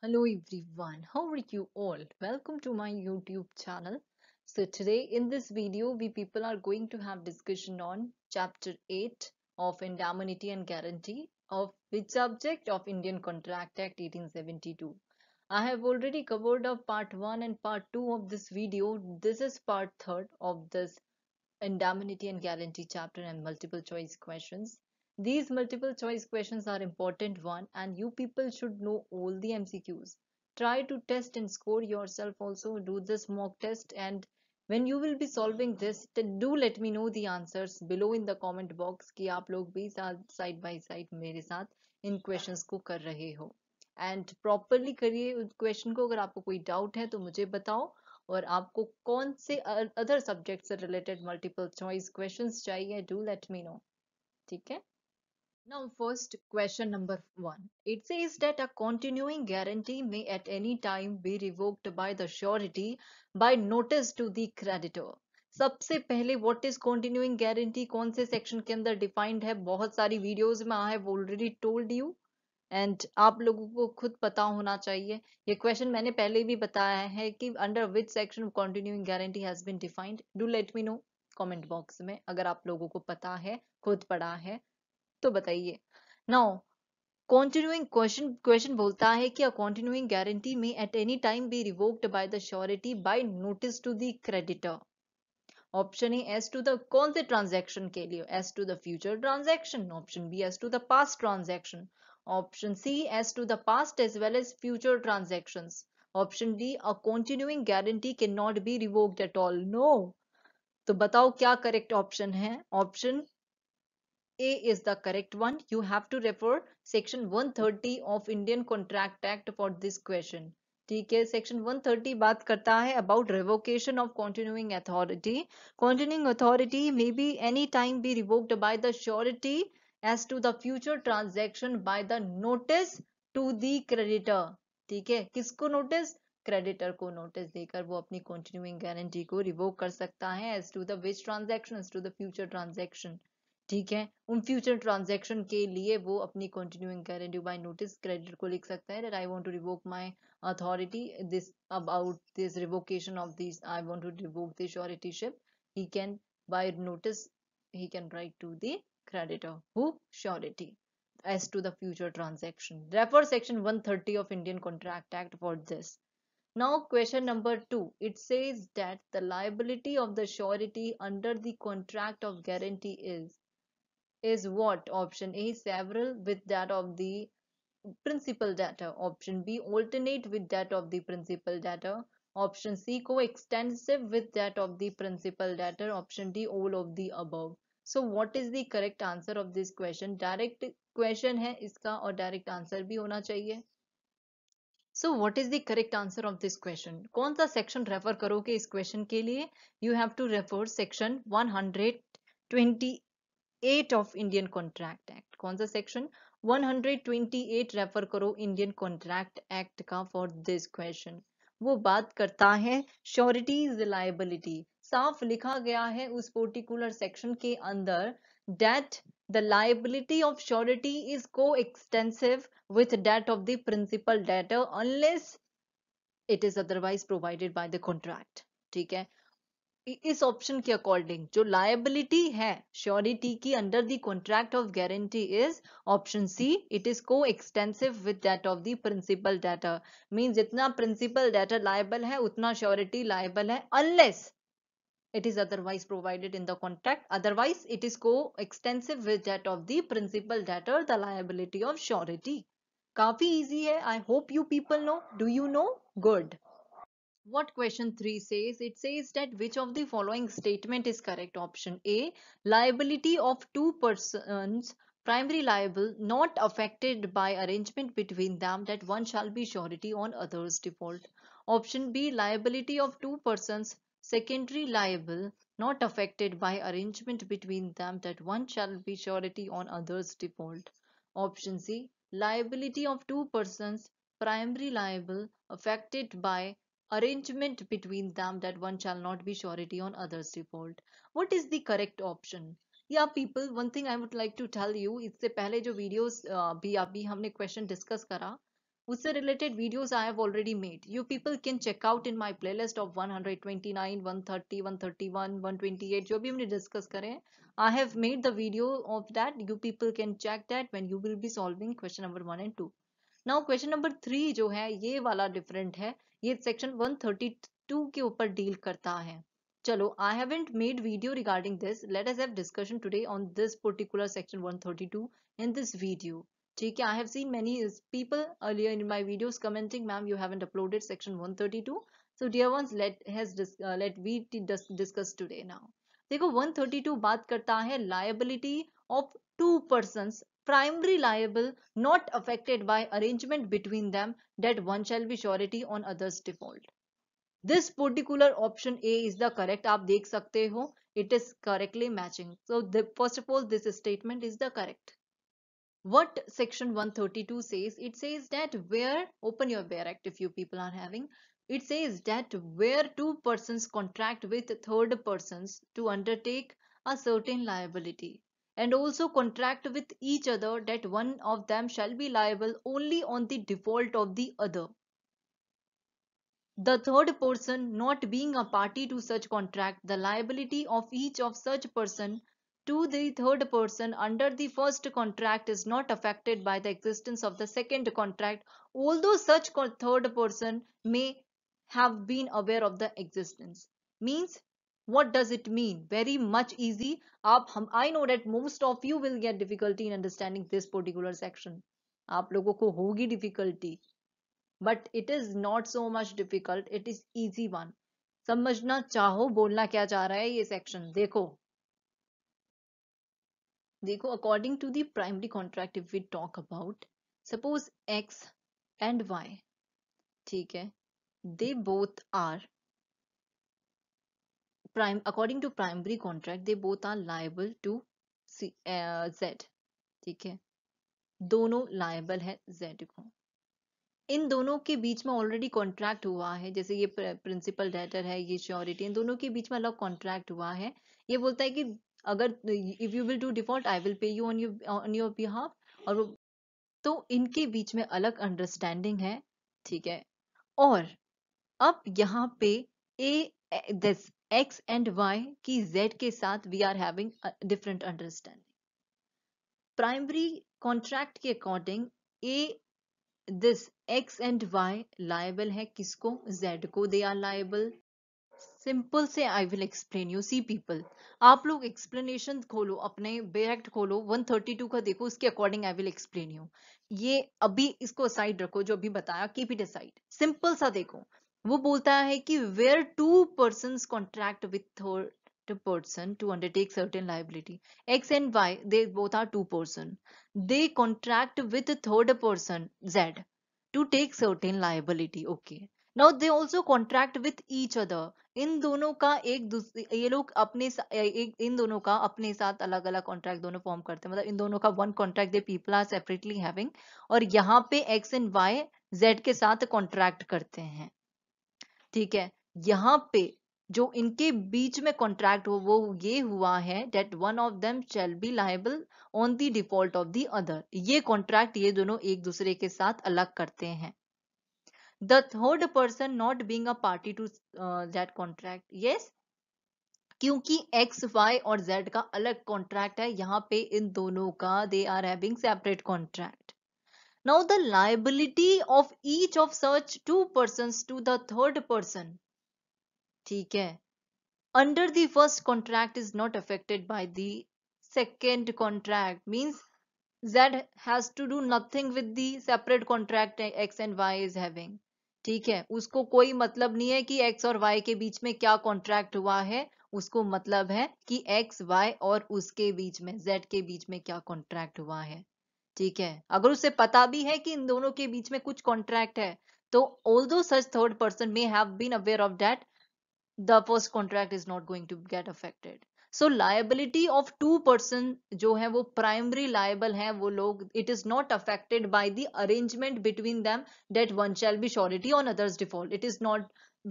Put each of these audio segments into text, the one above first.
Hello everyone, how are you all? Welcome to my YouTube channel. So today in this video, we people are going to have discussion on Chapter 8 of Indemnity and Guarantee of which subject of Indian Contract Act 1872. I have already covered of part 1 and part 2 of this video. This is part 3 of this Indemnity and Guarantee chapter and multiple choice questions. These multiple choice questions are important one and you people should know all the MCQs. Try to test and score yourself also. Do this mock test and when you will be solving this do let me know the answers below in the comment box कि आप लोग भी side by side मेरे साथ इन questions को कर रहे हो and properly करिए question को अगर आपको कोई doubt है तो मुझे बताओ और आपको कौन से other subjects related multiple choice questions questions चाहिए let me know. नो ठीक है Now, first question number one. It says that a continuing guarantee may at any time be revoked by the surety by notice to the creditor. सबसे पहले what is continuing guarantee कौन से section के अंदर defined है बहुत सारी videos में I have already told you and आप लोगों को खुद पता होना चाहिए ये क्वेश्चन मैंने पहले भी बताया है कि under which section continuing guarantee has been defined do let me know comment box में अगर आप लोगों को पता है खुद पढ़ा है तो बताइए नाउ कॉन्टिन्यूइंग क्वेश्चन क्वेश्चन बोलता है कि अ कॉन्टिन्यूइंग गारंटी में at any time be revoked by the surety by notice to the creditor option A as to the कौन से ट्रांजेक्शन के लिए as to the future transaction option B as to the past transaction option C as to the past as well as future transaction option D a continuing guarantee के not be revoked at all no तो बताओ क्या correct option है option A is the correct one. You have to refer section 130 of Indian Contract Act for this question. ठीक है section 130 बात करता है about revocation of continuing authority continuing authority may be any time be revoked by the surety as to the future transaction by the notice to the creditor ठीक है किसको notice creditor को notice देकर वो अपनी कॉन्टिन्यूइंग गारंटी को revoke कर सकता है as to the which transaction as to the future transaction ठीक है उन फ्यूचर ट्रांजेक्शन के लिए वो अपनी कंटिन्यूइंग करें ड्यू बाई नोटिस क्रेडिटर को लिख सकता है that I want to revoke my authority this about this revocation of this I want to revoke this suretyship he can by notice he can write to the creditor who surety as to the future transaction refer section 130 of indian contract act for this now question number 2 it says that the liability of the surety under the contract of guarantee is is what option a several with that of the principal data option b alternate with that of the principal data option c coextensive with that of the principal data option d all of the above so what is the correct answer of this question direct question है इसका और direct answer भी होना चाहिए So what is the correct answer of this question? Question section सा section refer question? इस क्वेश्चन के लिए you have to 128 eight of Indian Contract Act कौन सा सेक्शन 128 रेफर करो इंडियन कॉन्ट्रैक्ट एक्ट का फॉर दिस क्वेश्चन वो बात करता है श्योरिटी रिलायबिलिटी साफ लिखा गया है उस पर्टिकुलर सेक्शन के अंदर that the liability of surety is coextensive with debt of the principal debtor unless it is otherwise provided by the contract ठीक है इस ऑप्शन के अकॉर्डिंग जो लायबिलिटी है श्योरिटी की under the contract of guarantee is option C it is coextensive with debt of the principal debtor mean जितना principal debtor liable है उतना श्योरिटी लायबल है unless it is otherwise provided in the contract otherwise it is co-extensive with that of the principal debtor the liability of surety काफी easy है I hope you people know do you know good what question 3 says it says that which of the following statement is correct option a liability of two persons primary liable not affected by arrangement between them that one shall be surety on other's default option b liability of two persons secondary liable not affected by arrangement between them that one shall be surety on other's default option c liability of two persons primary liable affected by arrangement between them that one shall not be surety on other's default. What is the correct option? Yeah, people, one thing I would like to tell you It's the pehle jo videos We have abhi humne question discuss kara. Usse related videos I have already made. You people can check out in my playlist of 129, 130, 131, 128. Jo we humne discuss kare. I have made the video of that. You people can check that when you will be solving question number 1 and 2. Now question number 3 jo hai, different hai. ये section 132 के ऊपर deal करता है चलो I haven't made video regarding this let's have discussion today on this particular section 132 in this video ठीक है I have seen many people earlier in my videos commenting ma'am you haven't uploaded section 132 so dear ones let has let we discuss today now देखो 132 बात करता है liability of two persons primary liable not affected by arrangement between them that one shall be surety on others default. This particular option A is the correct. आप देख सकते it is correctly matching. So the, first of all this statement is the correct. What section 132 says? It says that where, open your act if you people are having, it says that where two persons contract with third persons to undertake a certain liability and also contract with each other that one of them shall be liable only on the default of the other. The third person not being a party to such contract, the liability of each of such person to the third person under the first contract is not affected by the existence of the second contract, although such third person may have been aware of the existence. Means what does it mean? Very much easy. I know that most of you will get difficulty in understanding this particular section. आप लोगों को होगी difficulty. But it is not so much difficult. It is easy one. समझना चाहो बोलना क्या चाह रहा है ये सेक्शन देखो according to the primary contract if we talk about suppose x and y. ठीक They both are. prime according to primary contract they both are liable to C, uh, Z ठीक है दोनों liable है Z को इन दोनों के बीच में already contract हुआ है जैसे ये प्रिंसिपल डेटर है ये श्योरिटी इन दोनों के बीच में अलग कॉन्ट्रैक्ट हुआ है ये बोलता है कि अगर if you will do default I will pay you on you on your behalf और तो इनके बीच में अलग अंडरस्टैंडिंग है ठीक है और अब यहाँ पे a this X and Y की जेड के साथ we are having different understanding primary contract के according a this X and Y liable है किसको जेड को दे आर लाइबल सिंपल से I will explain you see people आप लोग एक्सप्लेनेशन खोलो अपने बेरेक्ट खोलो 132 का देखो उसके according I will explain you ये अभी इसको साइड रखो जो अभी बताया कीप इट साइड सिंपल सा देखो वो बोलता है कि where two person contract with third person two undertake certain liability x and y they both two person they contract contract with third person z to take certain liability now they also contract with each other इन दोनों का एक ये लोग अपने एक इन दोनों का अपने साथ अलग अलग कॉन्ट्रैक्ट दोनों फॉर्म करते हैं मतलब इन दोनों का one contract they people are separately having और यहाँ पे एक्स एंड वाई जेड के साथ कॉन्ट्रैक्ट करते हैं ठीक है यहाँ पे जो इनके बीच में कॉन्ट्रैक्ट हो वो ये हुआ है that one of them shall be liable on the default of the other ये कॉन्ट्रैक्ट ये दोनों एक दूसरे के साथ अलग करते हैं the third person not being a party to that contract yes क्योंकि एक्स वाई और जेड का अलग कॉन्ट्रैक्ट है यहाँ पे इन दोनों का they are having separate contract Now the liability of each of such two persons to the third person. ठीक है under the first contract is not affected by the second contract means z has to do nothing with the separate contract x and y is having ठीक है उसको कोई मतलब नहीं है कि x और y के बीच में क्या कॉन्ट्रैक्ट हुआ है उसको मतलब है कि x y और उसके बीच में z के बीच में क्या कॉन्ट्रैक्ट हुआ है ठीक है अगर उसे पता भी है कि इन दोनों के बीच में कुछ कॉन्ट्रैक्ट है तो although such third person may have been aware of that the first contract is not going to get affected so liability of two person जो है वो प्राइमरी लाइबल है वो लोग it is not affected by the arrangement between them that one shall be surety on others default it is not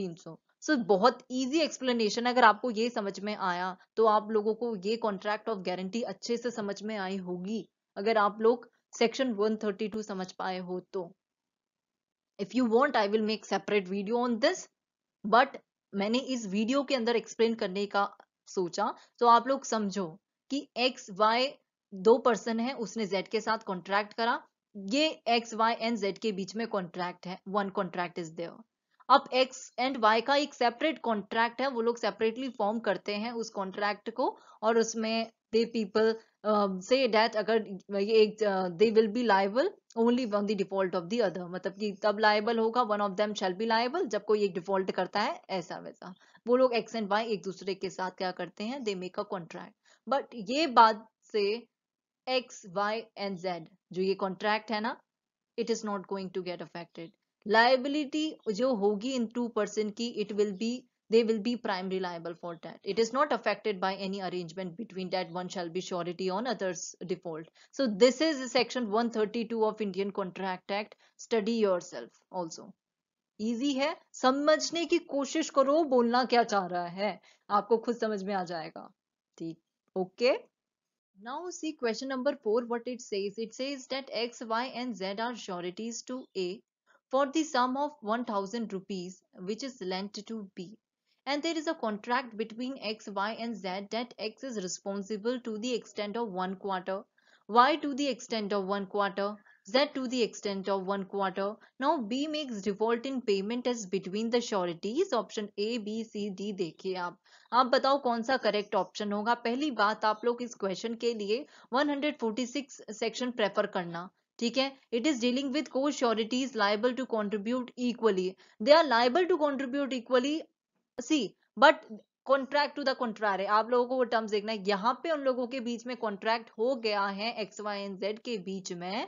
been so so बहुत easy explanation अगर आपको ये समझ में आया तो आप लोगों को ये कॉन्ट्रैक्ट ऑफ गारंटी अच्छे से समझ में आई होगी अगर आप लोग सेक्शन 132 समझ पाए हो तो if you want I will make separate video on this but मैंने इस वीडियो के अंदर एक्सप्लेन करने का सोचा तो आप लोग समझो कि एक्स वाई दो पर्सन है उसने जेड के साथ कॉन्ट्रैक्ट करा ये एक्स वाई एंड जेड के बीच में कॉन्ट्रैक्ट है वन कॉन्ट्रैक्ट इज देअ अब एक्स एंड वाई का एक सेपरेट कॉन्ट्रैक्ट है वो लोग सेपरेटली फॉर्म करते हैं उस कॉन्ट्रैक्ट को और उसमें दे पीपल से say अगर ये एक they will be liable only on the default of the other मतलब कि तब लाइबल होगा one of them shall be liable जब कोई एक डिफॉल्ट करता है ऐसा वैसा वो लोग एक्स एंड वाई एक दूसरे के साथ क्या करते हैं they make a contract but ये बात से एक्स वाई एंड जेड जो ये कॉन्ट्रैक्ट है ना it is not going to get affected liability जो होगी इन टू पर्सन की it will be they will be primary liable for that. It is not affected by any arrangement between that one shall be surety on others default. So this is section 132 of Indian Contract Act. Study yourself also. easy है समझने की कोशिश करो बोलना क्या चाह है आपको खुद समझ में आ जाएगा ठीक Okay. Now see question number 4 what it says. It says that X, Y and Z are sureties to A for the sum of 1000 rupees which is lent to B and there is a contract between x, y and z that x is responsible to the extent of 1 quarter, y to the extent of 1 quarter, z to the extent of 1 quarter. Now B makes default in payment as between the sureties. Option A, B, C, D देखिए आप आप बताओ कौन सा correct option होगा पहली बात आप लोग इस question के लिए 146 section prefer करना ठीक है it is dealing with cosureties liable to contribute equally they are liable to contribute equally see but contract to the contrary आप लोगों को वो टर्म्स देखना है यहाँ पे उन लोगों के बीच में कॉन्ट्रैक्ट हो गया है एक्स वाई एंड जेड के बीच में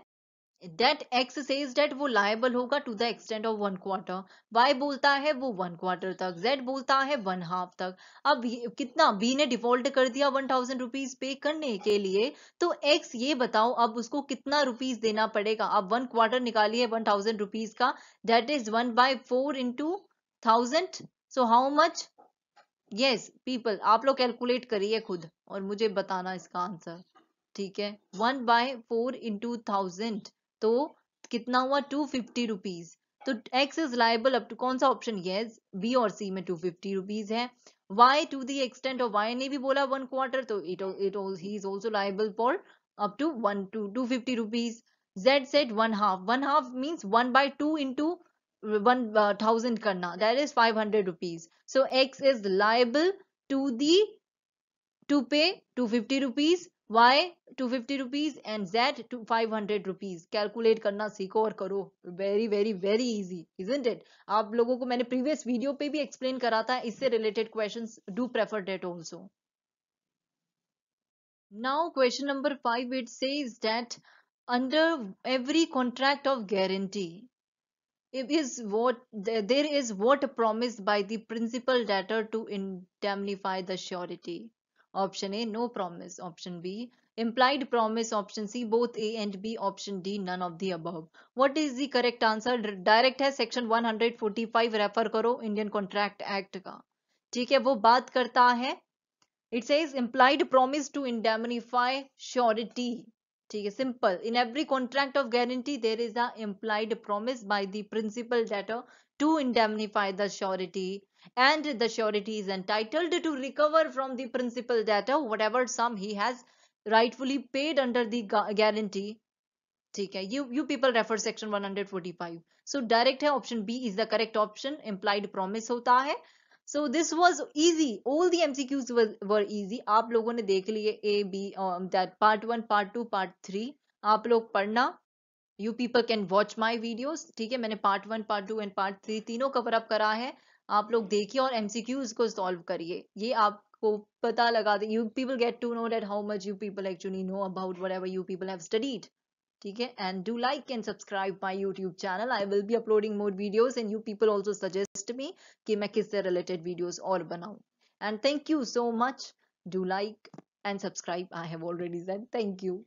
That X says that वो लाइबल होगा to the extent of one quarter Y बोलता है वो वन क्वार्टर तक जेड बोलता है वन हाफ तक अब कितना बी ने डिफॉल्ट कर दिया वन थाउजेंड रुपीज पे करने के लिए तो एक्स ये बताओ अब उसको कितना रुपीज देना पड़ेगा अब वन क्वार्टर निकालिए वन थाउजेंड रुपीज का that is one by four into thousand so how much yes people आप लोग कैलकुलेट करिए खुद और मुझे बताना इसका आंसर ठीक है one by four into thousand तो कितना हुआ टू फिफ्टी रुपीज तो X is liable up to कौन सा ऑप्शन यस बी और सी में टू फिफ्टी रुपीज है y to the extent of y ने भी बोला वन क्वार्टर तो it it ही is also liable for up to one two two fifty rupees z said one half one half means one by two into one thousand uh, करना that is five hundred rupees so X is liable to the to pay two fifty rupees Y two fifty rupees and Z two five hundred rupees calculate करना सीखो और करो very very very easy isn't it आप लोगों को मैंने previous video पे भी एक्सप्लेन करा था इससे related question do prefer that also now question number five it say that under every contract of is what there is what promised by the principal debtor to indemnify the surety option a no promise option b implied promise option c both a and b option d none of the above what is the correct answer direct hai section 145 refer karo indian contract act ka theek hai wo baat karta hai it says implied promise to indemnify surety ठीक है simple in every contract of guarantee there is implied promise by the principal debtor to indemnify the surety and the surety is entitled to recover from the principal debtor whatever sum he has rightfully paid under the guarantee ठीक है you you people refer section 145 so direct है option B is the correct option implied promise होता है so this was easy all the MCQs were easy आप लोगों ने देख लिए A B that part one part two part three आप लोग पढ़ना you people can watch my videos ठीक है मैंने part one part two and part three तीनों कवर अप करा है आप लोग देखिए और एमसीक्यूज को सॉल्व करिए ये आपको पता लगा दे you people get to know that how much you people actually know about whatever you people have studied ठीक है and do like and subscribe my YouTube channel I will be uploading more videos and you people also suggest me कि मैं किससे related videos और बनाऊँ and thank you so much do like and subscribe I have already said thank you